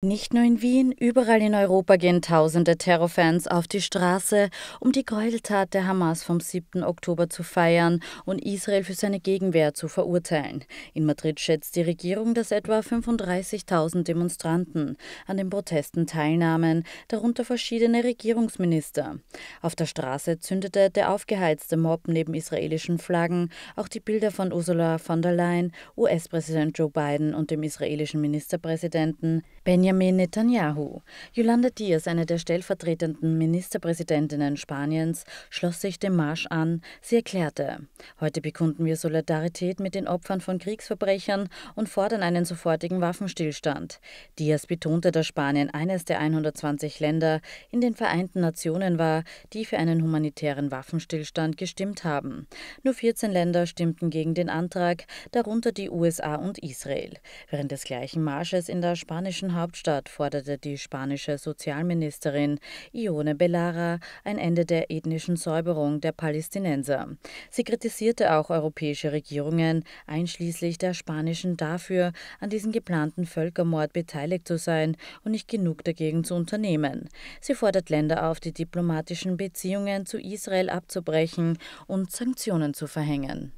Nicht nur in Wien, überall in Europa gehen tausende Terrorfans auf die Straße, um die Gräueltat der Hamas vom 7. Oktober zu feiern und Israel für seine Gegenwehr zu verurteilen. In Madrid schätzt die Regierung, dass etwa 35.000 Demonstranten an den Protesten teilnahmen, darunter verschiedene Regierungsminister. Auf der Straße zündete der aufgeheizte Mob neben israelischen Flaggen auch die Bilder von Ursula von der Leyen, US-Präsident Joe Biden und dem israelischen Ministerpräsidenten Benjamin Benjamin Netanyahu. Yolanda Diaz, eine der stellvertretenden Ministerpräsidentinnen Spaniens, schloss sich dem Marsch an. Sie erklärte: Heute bekunden wir Solidarität mit den Opfern von Kriegsverbrechern und fordern einen sofortigen Waffenstillstand. Diaz betonte, dass Spanien eines der 120 Länder in den Vereinten Nationen war, die für einen humanitären Waffenstillstand gestimmt haben. Nur 14 Länder stimmten gegen den Antrag, darunter die USA und Israel. Während des gleichen Marsches in der spanischen Hauptstadt Hauptstadt forderte die spanische Sozialministerin Ione Bellara ein Ende der ethnischen Säuberung der Palästinenser. Sie kritisierte auch europäische Regierungen, einschließlich der spanischen, dafür, an diesem geplanten Völkermord beteiligt zu sein und nicht genug dagegen zu unternehmen. Sie fordert Länder auf, die diplomatischen Beziehungen zu Israel abzubrechen und Sanktionen zu verhängen.